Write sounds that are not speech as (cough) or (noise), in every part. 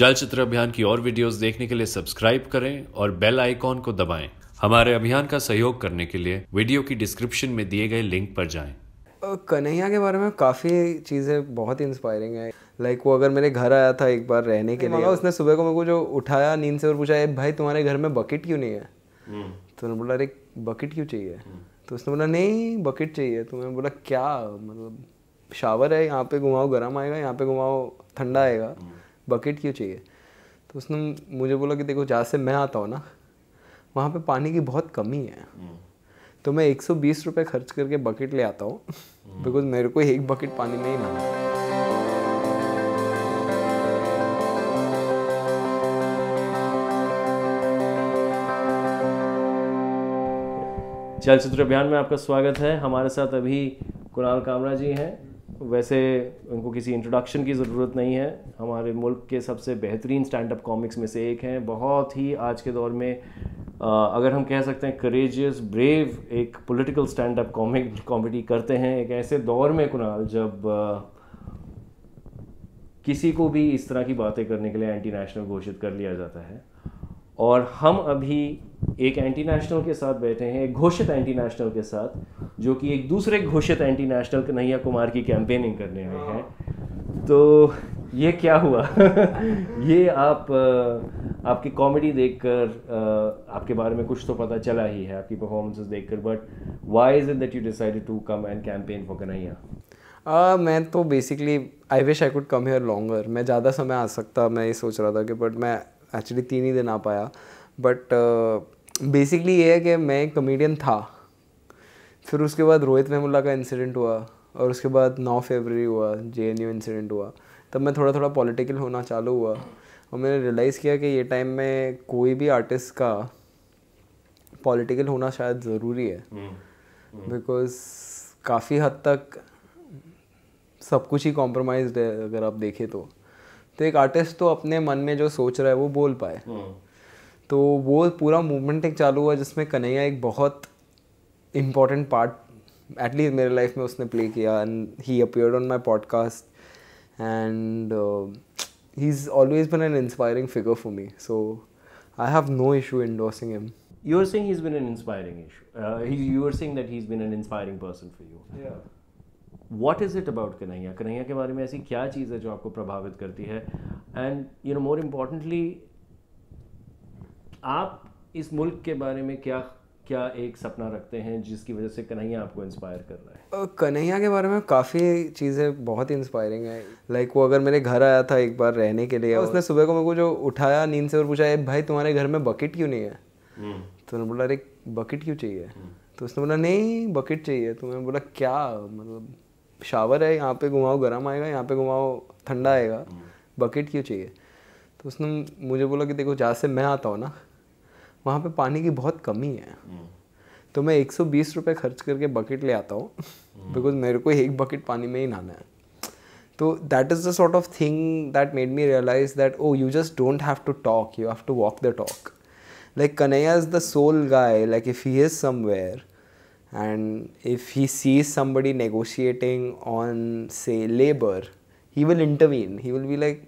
चलचित्र अभियान की और वीडियोस देखने के लिए सब्सक्राइब करें और बेल आइकॉन को दबाएं। हमारे अभियान का सहयोग करने के लिए वीडियो की डिस्क्रिप्शन में दिए गए लिंक पर जाएं। कन्हैया के बारे में काफ़ी चीज़ें बहुत ही इंस्पायरिंग है लाइक like, वो अगर मेरे घर आया था एक बार रहने के लिए उसने सुबह को मेरे को जो उठाया नींद से और पूछा भाई तुम्हारे घर में बकेट क्यों नहीं है हम्म। तो उन्होंने बोला अरे बकेट क्यों चाहिए हम्म। तो उसने बोला नहीं बकेट चाहिए तो मैंने बोला क्या मतलब शावर है यहाँ पे घुमाओ गर्म आएगा यहाँ पे घुमाओ ठंडा आएगा हम्म। बकेट क्यों चाहिए तो उसने मुझे बोला कि देखो जहाँ से मैं आता हूँ ना वहाँ पे पानी की बहुत कमी है हम्म। तो मैं 120 रुपए खर्च करके बकेट ले आता हूँ बिकॉज हम्म। मेरे को एक बकेट पानी में ही ना चलचित्र अभियान में आपका स्वागत है हमारे साथ अभी कुणाल कामरा जी हैं वैसे उनको किसी इंट्रोडक्शन की ज़रूरत नहीं है हमारे मुल्क के सबसे बेहतरीन स्टैंड अप कॉमिक्स में से एक हैं बहुत ही आज के दौर में अगर हम कह सकते हैं करेजियस ब्रेव एक political stand up comic comedy करते हैं एक ऐसे दौर में कुणाल जब किसी को भी इस तरह की बातें करने के लिए एंटी नेशनल घोषित कर लिया जाता है और हम अभी एक एंटी नेशनल के साथ बैठे हैं एक घोषित एंटी नेशनल के साथ जो कि एक दूसरे घोषित एंटी नेशनल कन्हैया कुमार की कैंपेनिंग करने आए हैं तो ये क्या हुआ (laughs) ये आप आपकी कॉमेडी देखकर आपके बारे में कुछ तो पता चला ही है आपकी परफॉर्मेंसेस देखकर but why is it that you decided to come and campaign for Kanhaiya Uh, मैं तो basically I wish I could come here longer मैं ज़्यादा समय आ सकता मैं ये सोच रहा था कि बट मैं एक्चुअली तीन ही दिन आ पाया बट बेसिकली uh, ये है कि मैं एक कमेडियन था फिर उसके बाद रोहित मेमुल्ला का इंसिडेंट हुआ और उसके बाद नौ फरवरी हुआ जे इंसिडेंट हुआ तब मैं थोड़ा थोड़ा पॉलिटिकल होना चालू हुआ और मैंने रियलाइज़ किया कि ये टाइम में कोई भी आर्टिस्ट का पॉलिटिकल होना शायद ज़रूरी है बिकॉज mm. काफ़ी हद तक सब कुछ ही कॉम्प्रोमाइज है अगर आप देखें तो तो एक आर्टिस्ट तो अपने मन में जो सोच रहा है वो बोल पाए हम्म। तो वो पूरा मूवमेंट एक चालू हुआ जिसमें कन्हैया एक बहुत इम्पॉर्टेंट पार्ट एटलीस्ट मेरे लाइफ में उसने प्ले किया and he appear on my podcast and he is always been an inspiring figure for me so I have no issue in him You are saying he's been an inspiring issue. Uh, he, you saying that he's been an inspiring person for you. Yeah. What is it about Kanhaiya Kanhaiya के बारे में ऐसी क्या चीज़ है जो आपको प्रभावित करती है and you know more importantly आप इस मुल्क के बारे में क्या क्या एक सपना रखते हैं जिसकी वजह से कन्हैया आपको इंस्पायर कर रहा है कन्हैया के बारे में काफ़ी चीज़ें बहुत ही इंस्पायरिंग है लाइक like, वो अगर मेरे घर आया था एक बार रहने के लिए हाँ। उसने सुबह को मेरे को जो उठाया नींद से और पूछा भाई तुम्हारे घर में बकेट क्यों नहीं है हम्म। तो उन्होंने बोला अरे बकेट क्यों चाहिए हम्म। तो उसने बोला नहीं बकेट चाहिए तो मैंने बोला क्या मतलब शावर है यहाँ पे घुमाओ गर्म आएगा यहाँ पे घुमाओ ठंडा आएगा बकेट क्यों चाहिए तो उसने मुझे बोला कि देखो जहाँ से मैं आता हूँ ना वहाँ पे पानी की बहुत कमी है तो मैं 120 रुपए खर्च करके बकेट ले आता हूँ बिकॉज मेरे को एक बकेट पानी में ही नहाना है तो that is the sort of thing that made me realise that oh you just don't have to talk you have to walk the talk like Kanhaiya is the sole guy like if he is somewhere and if he sees somebody negotiating on say labor he will intervene he will be like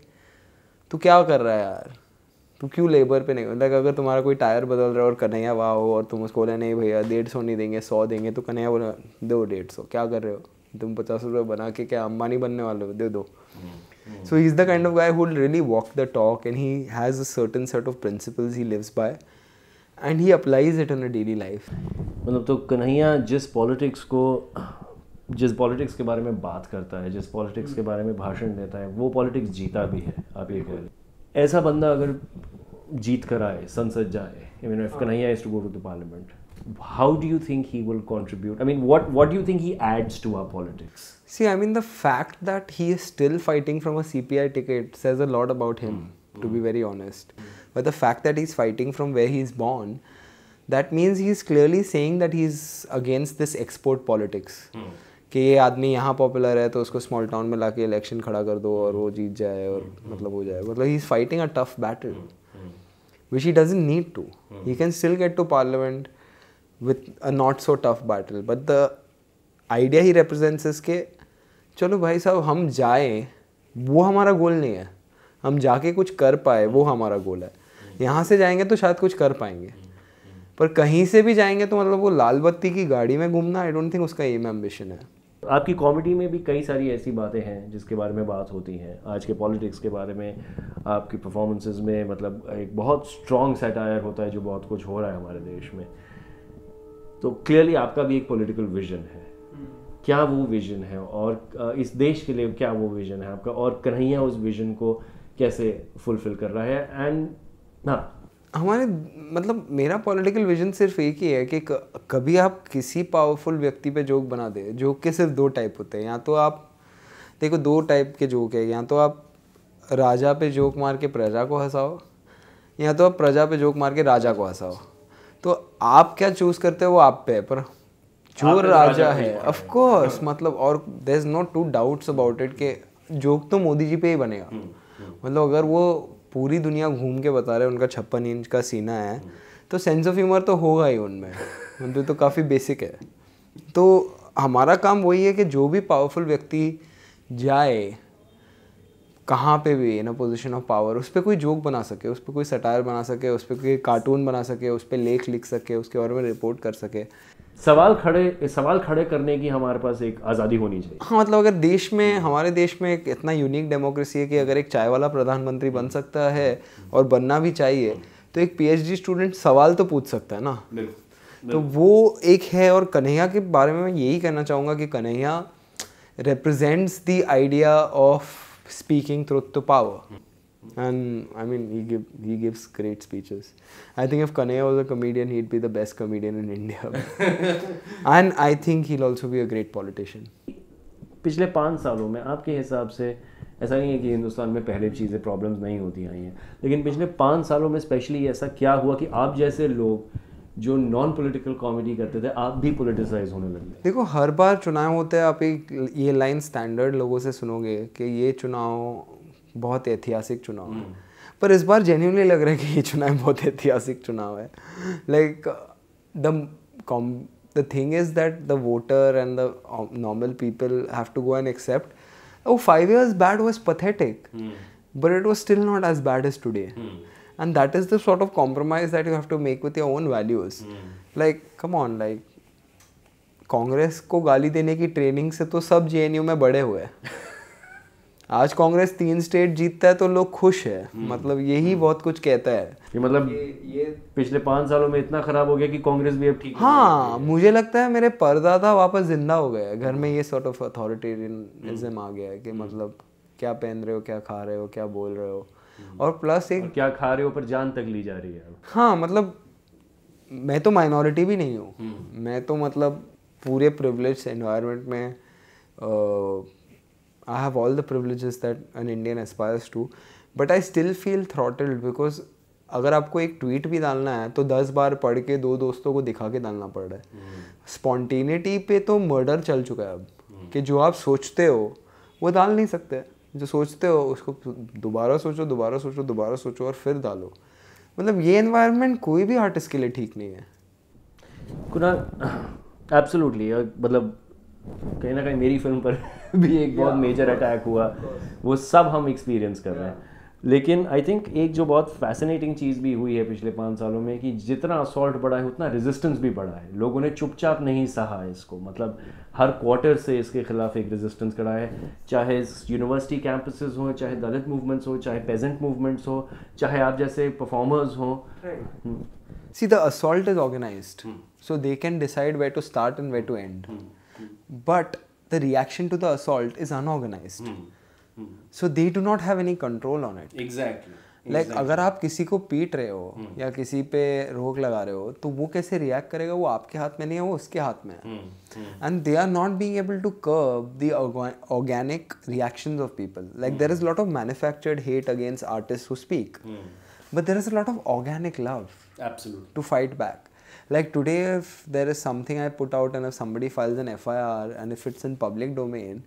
तू क्या कर रहा है यार तू क्यों labour पे नहीं लाइक अगर तुम्हारा कोई टायर बदल रहा है और कन्हैया वाह हो और तुम उसको बोला नहीं भैया डेढ़ सौ नहीं देंगे सौ देंगे तो कन्हैया बोला दो डेढ़ सौ क्या कर रहे हो तुम पचास रुपये बना के क्या अंबानी बनने वाले हो दे दो so is the kind of guy who really walk the talk and he has a certain set of principles he lives by and he applies it in a daily life मतलब तो कन्हैया जिस पॉलिटिक्स को जिस politics के बारे में बात करता है जिस पॉलिटिक्स के बारे में भाषण देता है वो पॉलिटिक्स जीता भी है आप ये कह रहे ऐसा बंदा अगर जीत कर आए संसद जाए even if Kanhaiya is to go to the parliament how do you think he will contribute I mean what what do think he adds to our politics see I mean the fact that he is still fighting from a C P I ticket says a lot about him to be very honest but the fact that he is fighting from where he is born that means he is clearly saying that he is against this export politics कि ये आदमी यहाँ popular है तो उसको small town में ला के election खड़ा कर दो और वो जीत जाए और hmm. मतलब हो जाए मतलब he is fighting a tough battle which he doesn't need to he can still get to parliament with a not so tough battle but the idea he represents के चलो भाई साहब हम जाए वो हमारा गोल नहीं है हम जाके कुछ कर पाए वो हमारा गोल है hmm. यहाँ से जाएंगे तो शायद कुछ कर पाएंगे पर कहीं से भी जाएंगे तो मतलब वो लाल बत्ती की गाड़ी में घूमना आई डोंट थिंक उसका एम एम्बिशन है आपकी कॉमेडी में भी कई सारी ऐसी बातें हैं जिसके बारे में बात होती हैं आज के पॉलिटिक्स के बारे में आपकी परफॉर्मेंसेज में मतलब एक बहुत स्ट्रॉन्ग सेटायर होता है जो बहुत कुछ हो रहा है हमारे देश में तो क्लियरली आपका भी एक पॉलिटिकल विजन है क्या वो विजन है और इस देश के लिए क्या वो विजन है आपका और कन्हैया उस विजन को कैसे फुलफिल कर रहा है एंड हाँ हमारे मतलब मेरा पॉलिटिकल विजन सिर्फ एक ही है कि कभी आप किसी पावरफुल व्यक्ति पे जोक बना दे जोक के सिर्फ दो टाइप होते हैं या तो आप देखो दो टाइप के जोक है या तो आप राजा पे जोक मार के प्रजा को हंसाओ या तो आप प्रजा पे जोक मार के राजा को हंसाओ तो आप क्या चूज करते हो वो आप पे है पर जो तो राजा है ऑफ कोर्स हाँ। मतलब और there is not two doubts about it के जोक तो मोदी जी पे ही बनेगा हम्म, हम्म। मतलब अगर वो पूरी दुनिया घूम के बता रहे हैं उनका छप्पन इंच का सीना है तो सेंस ऑफ ह्यूमर तो होगा ही उनमें मतलब तो काफ़ी बेसिक है तो हमारा काम वही है कि जो भी पावरफुल व्यक्ति जाए कहाँ पे भी in a position of power उस पर कोई जोक बना सके उस पर कोई सटायर बना सके उस पर कोई कार्टून बना सके उस पर लेख लिख सके उसके बारे में रिपोर्ट कर सके सवाल खड़े सवाल खड़े करने की हमारे पास एक आज़ादी होनी चाहिए हाँ मतलब अगर देश में हमारे देश में एक इतना यूनिक डेमोक्रेसी है कि अगर एक चाय वाला प्रधानमंत्री बन सकता है और बनना भी चाहिए तो एक पीएचडी स्टूडेंट सवाल तो पूछ सकता है ना तो वो एक है और कन्हैया के बारे में मैं यही कहना चाहूँगा कि Kanhaiya represents the idea of speaking truth to power and I mean he give he gives great speeches. I think if Kanaya was a comedian, he'd be the best comedian in India. (laughs) and I think he'll also be a great politician. पिछले पाँच सालों में आपके हिसाब से ऐसा नहीं है कि हिंदुस्तान में पहले चीज़ें प्रॉब्लम्स नहीं होती आई हैं लेकिन पिछले पाँच सालों में स्पेशली ऐसा क्या हुआ कि आप जैसे लोग जो नॉन पॉलिटिकल कॉमेडी करते थे आप भी पोलिटिसाइज होने लगे देखो हर बार चुनाव होते हैं आप एक ये लाइन स्टैंडर्ड लोगों से सुनोगे कि ये चुनाव बहुत ऐतिहासिक चुनाव है हम्म। पर इस बार जेन्यूनली लग रहा है कि ये चुनाव (laughs) बहुत ऐतिहासिक चुनाव है like the com the thing is that the voter and the normal people have to go and accept five years bad was pathetic but it was still not as bad as today and that is the sort of compromise that you have to make with your own values like come on like Congress को गाली देने की training से तो सब जे में बड़े हुए हैं (laughs) आज कांग्रेस तीन स्टेट जीतता है तो लोग खुश है हम्म। मतलब यही हम्म। बहुत कुछ कहता है ये मतलब ये, ये पिछले पांच सालों में इतना खराब हो गया कि कांग्रेस भी अब ठीक हाँ मुझे लगता है मेरे परदादा वापस जिंदा हो गए घर में ये सॉर्ट ऑफ अथॉरिटेरियनिज्म आ गया है कि हम्म। मतलब क्या पहन रहे हो क्या खा रहे हो क्या बोल रहे हो और प्लस एक और क्या खा रहे हो पर जान तक ली जा रही है हाँ मतलब मैं तो माइनॉरिटी भी नहीं हूँ मैं तो मतलब पूरे प्रिवलेज एनवायरमेंट में I have all the privileges that an Indian aspires to, but I still feel throttled because अगर आपको एक ट्वीट भी डालना है तो दस बार पढ़ के दो दोस्तों को दिखा के डालना पड़ रहा है स्पॉन्टेनिटी hmm. पे तो मर्डर चल चुका है अब hmm. कि जो आप सोचते हो वो डाल नहीं सकते जो सोचते हो उसको दोबारा सोचो दोबारा सोचो दोबारा सोचो और फिर डालो मतलब ये इन्वायरमेंट कोई भी आर्टिस्ट के लिए ठीक नहीं है कुना एब्सोल्युटली मतलब कहीं ना कहीं मेरी फिल्म पर (laughs) भी एक बहुत मेजर अटैक हुआ वो सब हम एक्सपीरियंस कर रहे हैं लेकिन आई थिंक एक जो बहुत फैसिनेटिंग चीज़ भी हुई है पिछले पाँच सालों में कि जितना असॉल्ट बढ़ा है उतना रेजिस्टेंस भी बढ़ा है लोगों ने चुपचाप नहीं सहा इसको मतलब हर क्वार्टर से इसके खिलाफ एक रेजिस्टेंस खड़ा है चाहे यूनिवर्सिटी कैंपसेस हों चाहे दलित मूवमेंट्स हो चाहे पेजेंट मूवमेंट्स हो चाहे आप जैसे परफॉर्मर्स हों see the assault is organise so they can decide way to start and way to end but the reaction to the assault is unorganized so they do not have any control on it exactly like अगर आप किसी को पीट रहे हो hmm. या किसी पे रोक लगा रहे हो तो वो कैसे रिएक्ट करेगा वो आपके हाथ में नहीं है वो उसके हाथ में है and they are not being able to curb the organic reactions of people like there is lot of manufactured hate against artist who speak but there is a lot of organic love to fight back like today if there is something i put out and if somebody files an fir and if it's in public domain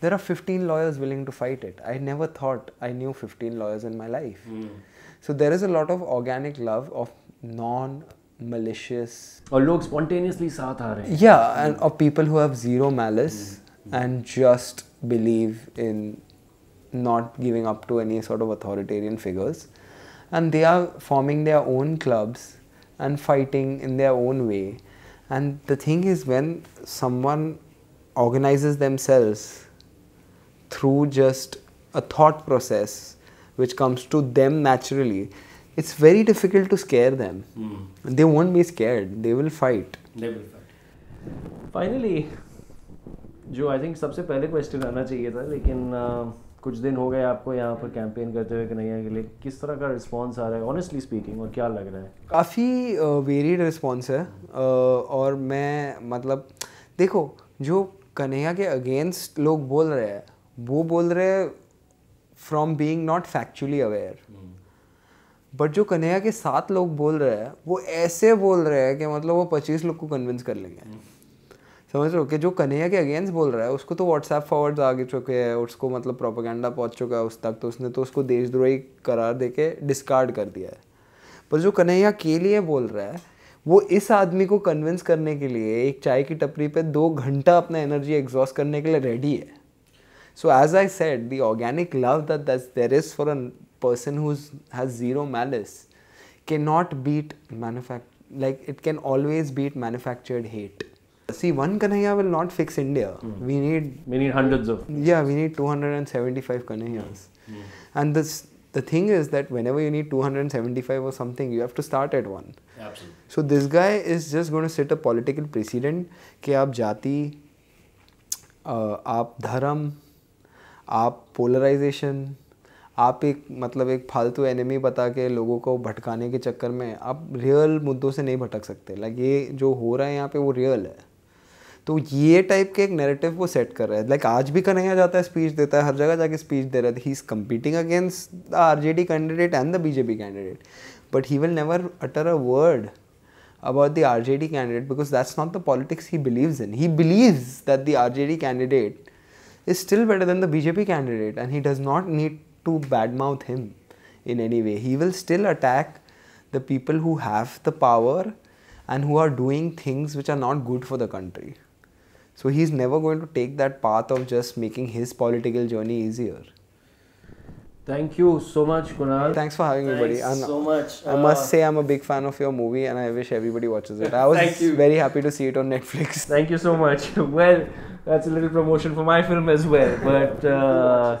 there are 15 lawyers willing to fight it i never thought i knew 15 lawyers in my life mm. so there is a lot of organic love of non malicious or log spontaneously saath aa yeah mm. and of people who have zero malice mm. and just believe in not giving up to any sort of authoritarian figures and they are forming their own clubs and fighting in their own way. And the thing is, when someone organizes themselves through just a thought process which comes to them naturally, it's very difficult to scare them. Mm. They won't be scared, they will fight. They will fight. Finally, जो I think सबसे पहले question आना चाहिए था लेकिन uh, कुछ दिन हो गए आपको यहाँ पर कैंपेन करते हुए कन्हैया के लिए किस तरह का रिस्पांस आ रहा है ऑनेस्टली स्पीकिंग और क्या लग रहा है काफ़ी वेरिड रिस्पांस है और मैं मतलब देखो जो कन्हैया के अगेंस्ट लोग बोल रहे हैं वो बोल रहे हैं from being not factually aware but जो कन्हैया के साथ लोग बोल रहे हैं वो ऐसे बोल रहे हैं कि मतलब वो पच्चीस लोग को कन्विंस कर लेंगे हम्म। समझ रहे हो कि जो कन्हैया के अगेंस्ट बोल रहा है उसको तो व्हाट्सएप फॉरवर्ड आगे चुके हैं उसको मतलब प्रोपागेंडा पहुंच चुका है उस तक तो उसने तो उसको देशद्रोही करार दे के डिस्कार्ड कर दिया है पर जो कन्हैया के लिए बोल रहा है वो इस आदमी को कन्विंस करने के लिए एक चाय की टपरी पे दो घंटा अपना एनर्जी एग्जॉस्ट करने के लिए रेडी है so as I said the organic love that that there is for a person whose has zero malice के not beat manufact like it can always beat manufactured hate See, one Kanaya will not fix India. Mm. We need we need hundreds of. Yeah, we need 275 Kanayas. Mm. And this the thing is that whenever you need 275 or something, you have to start at one. Absolutely. So this guy is just going to set a political precedent कि you जाति, आप धर्म, आप polarization, आप एक मतलब एक फालतू एनिमी बता के लोगों को भटकाने के चक्कर में आप रियल मुद्दों से नहीं भटक सकते लाइक ये जो हो रहा है यहाँ पे वो रियल है तो ये टाइप के एक नैरेटिव को सेट कर रहा है लाइक आज भी कन्हैया जाता है स्पीच देता है हर जगह जाके स्पीच दे रहा है he is competing against the R J D candidate and the BJP candidate but he will never utter a word about the R J D candidate because that's not the politics he believe in he believes that the R J D candidate is still better than the BJP candidate and he does not need to bad mouth him in any way he will still attack the people who have the power and who are doing things which are not good for the country So he's never going to take that path of just making his political journey easier. Thank you so much, Kunal. Thanks for having Thanks me, buddy. And so much. Uh, I must uh, say, I'm a big fan of your movie, and I wish everybody watches it. I (laughs) was very happy to see it on Netflix. (laughs) Thank you so much. (laughs) Well, that's a little promotion for my film as well. But uh,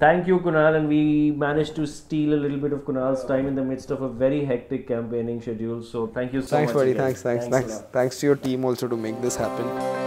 thank you, Kunal, and we managed to steal a little bit of Kunal's time in the midst of a very hectic campaigning schedule. So thank you so thanks, much. Buddy. Thanks, buddy. Thanks, thanks, thanks, thanks to your team also to make this happen.